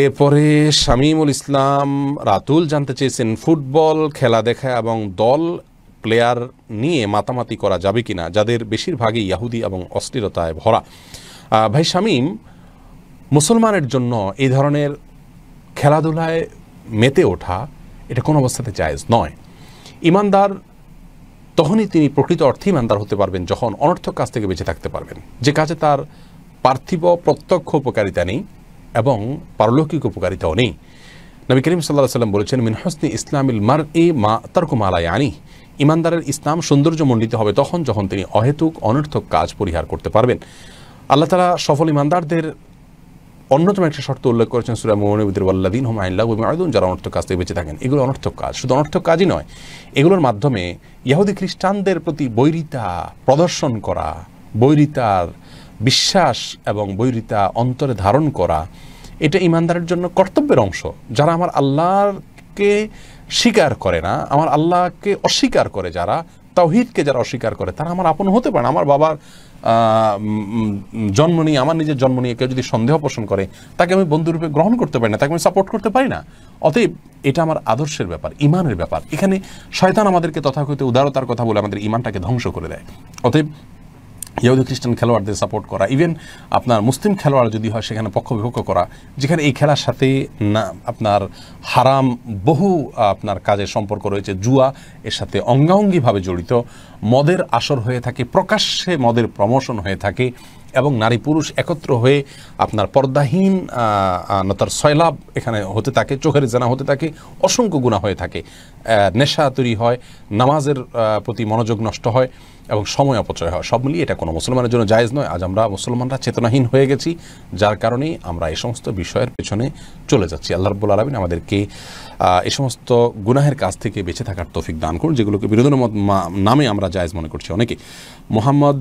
এরপরে শামীমুল ইসলাম রাতুল জানতে চেয়েছেন ফুটবল খেলা দেখা এবং দল প্লেয়ার নিয়ে মাতামাতি করা যাবে কিনা যাদের বেশিরভাগই ইয়াহুদি এবং অস্থিরতায় ভরা ভাই শামীম মুসলমানের জন্য এই ধরনের খেলাধুলায় মেতে ওঠা এটা কোনো অবস্থাতে জায়েজ নয় ইমানদার তখনই তিনি প্রকৃত অর্থে ইমানদার হতে পারবেন যখন অনর্থক কাজ থেকে বেঁচে থাকতে পারবেন যে কাজে তার পার্থিব প্রত্যক্ষ উপকারিতা নেই এবং পারলৌকিক উপকারিতাও নেই নবী করিম সাল্লাহ সাল্লাম বলেছেন মিনহসনি ইসলামিল মার এ মা তর্ক মালায় আনি ইমানদারের ইসলাম সৌন্দর্য মণ্ডিত হবে তখন যখন তিনি অহেতুক অনর্থক কাজ পরিহার করতে পারবেন আল্লাহ তালা সফল ইমানদারদের অন্যতম একটা শর্ত উল্লেখ করেছেন সুরা মোহনবিদের আল্লাদিন হোম আইনলা আয়দুন যারা অনর্থক কাজ থেকে বেঁচে থাকেন এগুলো অনর্থক কাজ শুধু অনর্থক কাজই নয় এগুলোর মাধ্যমে ইয়াহুদি খ্রিস্টানদের প্রতি বৈরিতা প্রদর্শন করা বৈরিতার বিশ্বাস এবং বৈরিতা অন্তরে ধারণ করা এটা ইমানদারের জন্য কর্তব্যের অংশ যারা আমার আল্লাহকে স্বীকার করে না আমার আল্লাহকে অস্বীকার করে যারা তাওহিদকে যারা অস্বীকার করে তারা আমার আপন হতে পারে আমার বাবার জন্ম নিয়ে আমার নিজের জন্ম নিয়ে কেউ যদি সন্দেহ পোষণ করে তাকে আমি বন্ধুরূপে গ্রহণ করতে পারি না তাকে আমি সাপোর্ট করতে পারি না অতএব এটা আমার আদর্শের ব্যাপার ইমানের ব্যাপার এখানে শয়তান আমাদেরকে তথাকথিত উদারতার কথা বলে আমাদের ইমানটাকে ধ্বংস করে দেয় অতএব ইয়াহুদি খ্রিস্টান খেলোয়াড়দের সাপোর্ট করা ইভেন আপনার মুসলিম খেলোয়াড় যদি হয় সেখানে পক্ষ বিপক্ষ করা যেখানে এই খেলার সাথে না আপনার হারাম বহু আপনার কাজের সম্পর্ক রয়েছে জুয়া এর সাথে অঙ্গাঙ্গিভাবে জড়িত মদের আসর হয়ে থাকে প্রকাশ্যে মদের প্রমোশন হয়ে থাকে এবং নারী পুরুষ একত্র হয়ে আপনার পর্দাহীন তার সয়লাভ এখানে হতে থাকে চোখের জানা হতে থাকে অসংখ্য গুণা হয়ে থাকে নেশা তৈরি হয় নামাজের প্রতি মনোযোগ নষ্ট হয় এবং সময় অপচয় হয় সব মিলিয়ে এটা কোনো মুসলমানের জন্য জায়েজ নয় আজ আমরা মুসলমানরা চেতনাহীন হয়ে গেছি যার কারণে আমরা এই সমস্ত বিষয়ের পেছনে চলে যাচ্ছি আল্লাহ রব্বুল আলমিন আমাদেরকে এ সমস্ত গুনাহের কাছ থেকে বেঁচে থাকার তৌফিক দান করুন যেগুলোকে বিনোদনের নামে আমরা জায়েজ মনে করছি অনেকে মোহাম্মদ